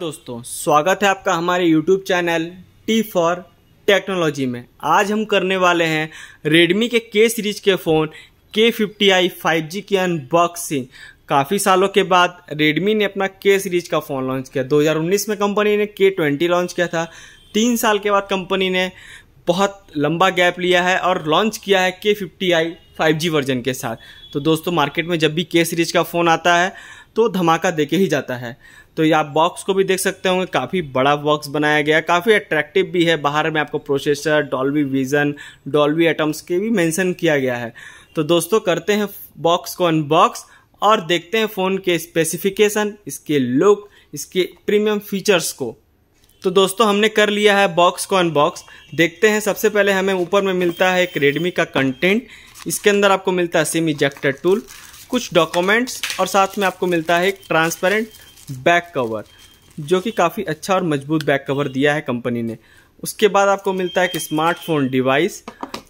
दोस्तों स्वागत है आपका हमारे YouTube channel T for technology में आज हम करने वाले हैं Redmi के K सीरीज के फ़ोन के फिफ्टी आई फाइव जी की अनबॉक्सिंग काफ़ी सालों के बाद Redmi ने अपना K सीरीज का फ़ोन लॉन्च किया 2019 में कंपनी ने के ट्वेंटी लॉन्च किया था तीन साल के बाद कंपनी ने बहुत लंबा गैप लिया है और लॉन्च किया है K fifty I five G version के साथ तो दोस्तों मार्केट में जब भी के सीरीज का फ़ोन आता है तो धमाका देके ही जाता है तो ये आप बॉक्स को भी देख सकते होंगे काफ़ी बड़ा बॉक्स बनाया गया काफ़ी अट्रैक्टिव भी है बाहर में आपको processor Dolby vision Dolby Atmos के भी मेंशन किया गया है तो दोस्तों करते हैं बॉक्स को अनबॉक्स और देखते हैं फ़ोन के स्पेसिफिकेशन इसके लुक इसके प्रीमियम फीचर्स को तो दोस्तों हमने कर लिया है बॉक्स को अनबॉक्स देखते हैं सबसे पहले हमें ऊपर में मिलता है एक रेडमी का कंटेंट इसके अंदर आपको मिलता है सिम इजेक्टर टूल कुछ डॉक्यूमेंट्स और साथ में आपको मिलता है एक ट्रांसपेरेंट बैक कवर जो कि काफ़ी अच्छा और मजबूत बैक कवर दिया है कंपनी ने उसके बाद आपको मिलता है एक स्मार्टफोन डिवाइस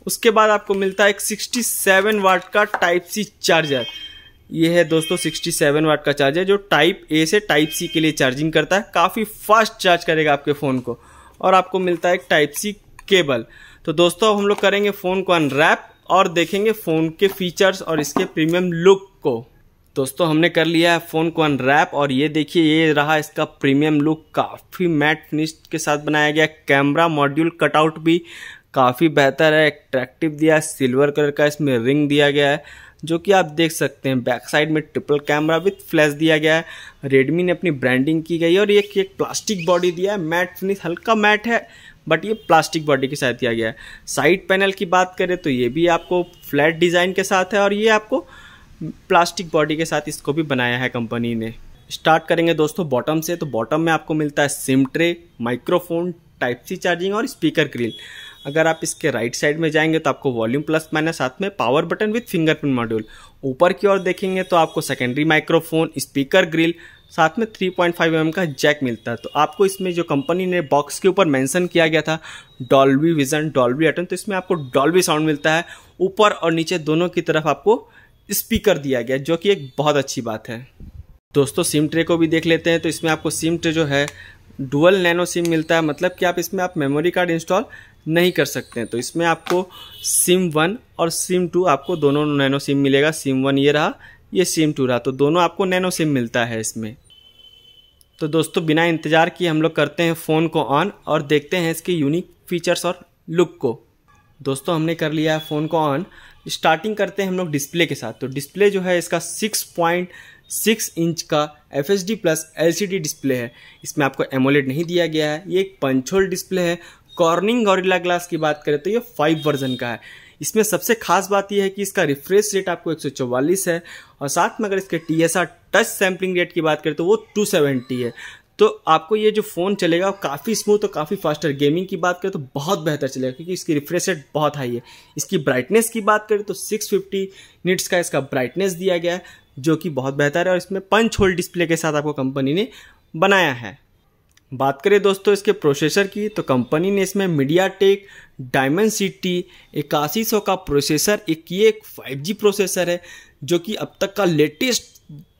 उसके बाद आपको मिलता है एक 67 वाट का टाइप सी चार्जर ये है दोस्तों 67 वाट का चार्जर जो टाइप ए से टाइप सी के लिए चार्जिंग करता है काफ़ी फास्ट चार्ज करेगा आपके फ़ोन को और आपको मिलता है एक टाइप सी केबल तो दोस्तों हम लोग करेंगे फ़ोन को अनरैप और देखेंगे फ़ोन के फीचर्स और इसके प्रीमियम लुक को दोस्तों हमने कर लिया है फ़ोन को अनरैप और ये देखिए ये रहा इसका प्रीमियम लुक काफ़ी मैट फिनिश के साथ बनाया गया कैमरा मॉड्यूल कटआउट भी काफ़ी बेहतर है अट्रैक्टिव दिया है सिल्वर कलर का इसमें रिंग दिया गया है जो कि आप देख सकते हैं बैक साइड में ट्रिपल कैमरा विथ फ्लैश दिया गया है रेडमी ने अपनी ब्रांडिंग की गई है और एक एक प्लास्टिक बॉडी दिया है मैट फिनिश हल्का मैट है बट ये प्लास्टिक बॉडी के साथ दिया गया है साइड पैनल की बात करें तो ये भी आपको फ्लैट डिज़ाइन के साथ है और ये आपको प्लास्टिक बॉडी के साथ इसको भी बनाया है कंपनी ने स्टार्ट करेंगे दोस्तों बॉटम से तो बॉटम में आपको मिलता है SIM tray microphone type C charging और स्पीकर ग्रिल अगर आप इसके राइट साइड में जाएंगे तो आपको वॉल्यूम प्लस माइनस साथ में power button with fingerprint module ऊपर की ओर देखेंगे तो आपको सेकेंडरी माइक्रोफोन स्पीकर ग्रिल साथ में 3.5 पॉइंट mm का जैक मिलता है तो आपको इसमें जो कंपनी ने बॉक्स के ऊपर मेंशन किया गया था डॉल्वी विजन डॉल्वी अटन तो इसमें आपको डॉल्वी साउंड मिलता है ऊपर और नीचे दोनों की तरफ आपको स्पीकर दिया गया जो कि एक बहुत अच्छी बात है दोस्तों सिम ट्रे को भी देख लेते हैं तो इसमें आपको सिम ट्रे जो है डुअल नैनो सिम मिलता है मतलब कि आप इसमें आप मेमोरी कार्ड इंस्टॉल नहीं कर सकते हैं तो इसमें आपको सिम वन और सिम टू आपको दोनों नैनो सिम मिलेगा सिम वन ये रहा ये सिम टू रहा तो दोनों आपको नैनो सिम मिलता है इसमें तो दोस्तों बिना इंतज़ार किए हम लोग करते हैं फ़ोन को ऑन और देखते हैं इसके यूनिक फीचर्स और लुक को दोस्तों हमने कर लिया है फ़ोन को ऑन स्टार्टिंग करते हैं हम लोग डिस्प्ले के साथ तो डिस्प्ले जो है इसका सिक्स पॉइंट सिक्स इंच का F H D plus L C D display है इसमें आपको एमोलेड नहीं दिया गया है ये एक पंचोल डिस्प्ले है कॉर्निंग गोरिल्ला ग्लास की बात करें तो ये फाइव वर्जन का है इसमें सबसे खास बात यह है कि इसका रिफ्रेश रेट आपको 144 है और साथ में अगर इसके T S R touch sampling rate की बात करें तो वो 270 है तो आपको ये जो फ़ोन चलेगा काफ़ी स्मूथ और काफ़ी फास्टर गेमिंग की बात करें तो बहुत बेहतर चलेगा क्योंकि इसकी रिफ्रेश रेट बहुत हाई है इसकी ब्राइटनेस की बात करें तो 650 फिफ्टी निट्स का इसका ब्राइटनेस दिया गया है जो कि बहुत बेहतर है और इसमें पंच होल डिस्प्ले के साथ आपको कंपनी ने बनाया है बात करें दोस्तों इसके प्रोसेसर की तो कंपनी ने इसमें मीडिया टेक डायमंड सिटी इक्यासी सौ का प्रोसेसर एक ये एक फाइव प्रोसेसर है जो कि अब तक का लेटेस्ट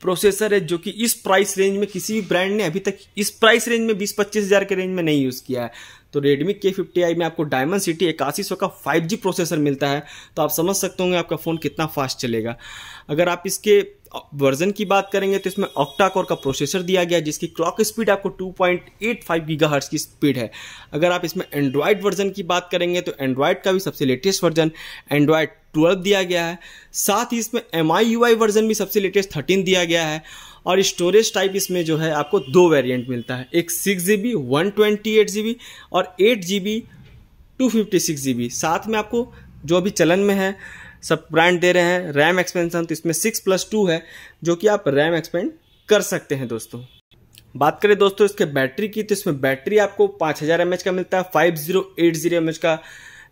प्रोसेसर है जो कि इस प्राइस रेंज में किसी भी ब्रांड ने अभी तक इस प्राइस रेंज में बीस पच्चीस हज़ार के रेंज में नहीं यूज़ किया है तो रेडमी के फिफ्टी आई में आपको डायमंड सिटी इक्यासी सौ का फाइव जी प्रोसेसर मिलता है तो आप समझ सकते होंगे आपका फ़ोन कितना फास्ट चलेगा अगर आप इसके वर्जन की बात करेंगे तो इसमें ऑक्टा कोर का प्रोसेसर दिया गया है जिसकी क्लॉक स्पीड आपको 2.85 पॉइंट की स्पीड है अगर आप इसमें एंड्रॉयड वर्जन की बात करेंगे तो एंड्रॉयड का भी सबसे लेटेस्ट वर्जन एंड्रॉयड 12 दिया गया है साथ ही इसमें एम आई वर्जन भी सबसे लेटेस्ट 13 दिया गया गया है और स्टोरेज टाइप इसमें जो है आपको दो वेरिएंट मिलता है एक six G B one twenty eight G B और eight G B two fifty six G B साथ में आपको जो अभी चलन में है सब ब्रांड दे रहे हैं रैम एक्सपेंशन तो इसमें सिक्स प्लस टू है जो कि आप रैम एक्सपेंड कर सकते हैं दोस्तों बात करें दोस्तों इसके बैटरी की तो इसमें बैटरी आपको पाँच हज़ार एम एच का मिलता है five zero eight zero M H का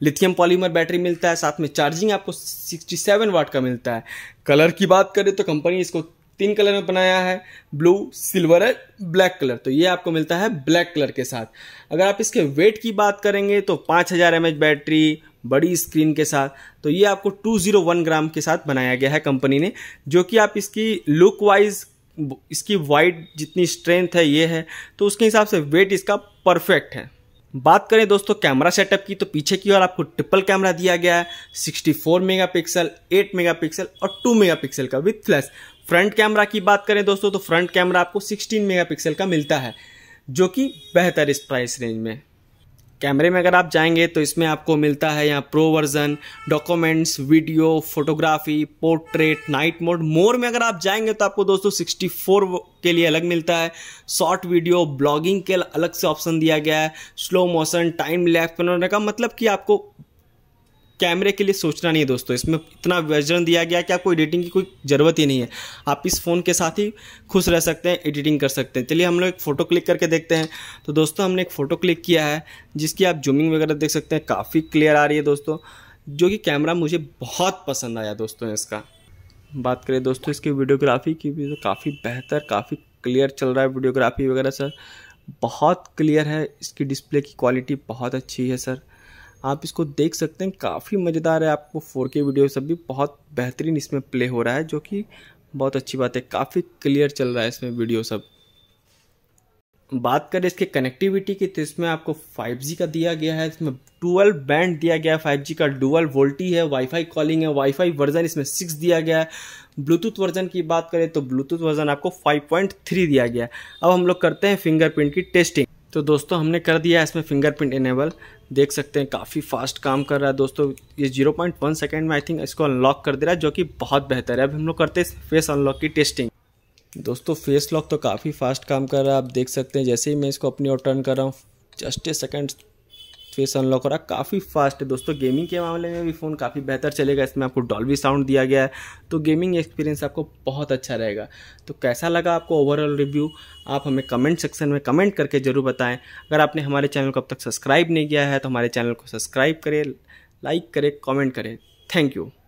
लिथियम पॉलीमर बैटरी मिलता है साथ में चार्जिंग आपको 67 वाट का मिलता है कलर की बात करें तो कंपनी इसको तीन कलर में बनाया है ब्लू सिल्वर है ब्लैक कलर तो ये आपको मिलता है ब्लैक कलर के साथ अगर आप इसके वेट की बात करेंगे तो पाँच हज़ार एम बैटरी बड़ी स्क्रीन के साथ तो ये आपको 201 ग्राम के साथ बनाया गया है कंपनी ने जो कि आप इसकी लुक वाइज इसकी वाइड जितनी स्ट्रेंथ है ये है तो उसके हिसाब से वेट इसका परफेक्ट है बात करें दोस्तों कैमरा सेटअप की तो पीछे की ओर आपको ट्रिपल कैमरा दिया गया है 64 मेगापिक्सल 8 मेगापिक्सल और 2 मेगापिक्सल का विथ फ्लैश फ्रंट कैमरा की बात करें दोस्तों तो फ्रंट कैमरा आपको 16 मेगापिक्सल का मिलता है जो कि बेहतर इस प्राइस रेंज में कैमरे में अगर आप जाएंगे तो इसमें आपको मिलता है यहाँ pro version documents video photography portrait night mode more में अगर आप जाएंगे तो आपको दोस्तों 64 के लिए अलग मिलता है शॉर्ट वीडियो ब्लॉगिंग के अलग से ऑप्शन दिया गया है स्लो मोशन टाइम लैप्स बनाने का मतलब कि आपको कैमरे के लिए सोचना नहीं है दोस्तों इसमें इतना वर्जन दिया गया कि आपको एडिटिंग की कोई ज़रूरत ही नहीं है आप इस फ़ोन के साथ ही खुश रह सकते हैं एडिटिंग कर सकते हैं चलिए हम लोग एक फ़ोटो क्लिक करके देखते हैं तो दोस्तों हमने एक फ़ोटो क्लिक किया है जिसकी आप जूमिंग वगैरह देख सकते हैं काफ़ी क्लियर आ रही है दोस्तों जो कि कैमरा मुझे बहुत पसंद आया दोस्तों इसका बात करें दोस्तों इसकी वीडियोग्राफी की भी तो काफ़ी बेहतर काफ़ी क्लियर चल रहा है वीडियोग्राफी वगैरह सर बहुत क्लियर है इसकी डिस्प्ले की क्वालिटी बहुत अच्छी है सर आप इसको देख सकते हैं काफ़ी मज़ेदार है आपको फोर के वीडियो सब भी बहुत बेहतरीन इसमें प्ले हो रहा है जो कि बहुत अच्छी बात है काफ़ी क्लियर चल रहा है इसमें वीडियो सब बात करें इसके कनेक्टिविटी की तो इसमें आपको 5G का दिया गया है इसमें ट्वेल्व बैंड दिया गया है 5G का डुअल वोल्टी है वाईफाई कॉलिंग है वाईफाई वर्जन इसमें सिक्स दिया गया है ब्लूटूथ वर्जन की बात करें तो ब्लूटूथ वर्जन आपको 5.3 दिया गया है अब हम लोग करते हैं फिंगरप्रिंट की टेस्टिंग तो दोस्तों हमने कर दिया है इसमें फिंगरप्रिंट इनेबल देख सकते हैं काफ़ी फास्ट काम कर रहा है दोस्तों ये 0.1 सेकेंड में आई थिंक इसको अनलॉक कर दे रहा है जो कि बहुत बेहतर है अब हम लोग करते हैं फेस अनलॉक की टेस्टिंग दोस्तों फेस लॉक तो काफ़ी फास्ट काम कर रहा है आप देख सकते हैं जैसे ही मैं इसको अपनी ओर टर्न कर रहा हूँ just a second face unlock हो रहा काफ़ी फास्ट है दोस्तों गेमिंग के मामले में भी फ़ोन काफ़ी बेहतर चलेगा इसमें आपको डॉल्बी साउंड दिया गया है तो गेमिंग एक्सपीरियंस आपको बहुत अच्छा रहेगा तो कैसा लगा आपको ओवरऑल रिव्यू आप हमें कमेंट सेक्शन में कमेंट करके ज़रूर बताएं अगर आपने हमारे चैनल को अब तक सब्सक्राइब नहीं किया है तो हमारे चैनल को सब्सक्राइब करें लाइक करें कॉमेंट करें थैंक यू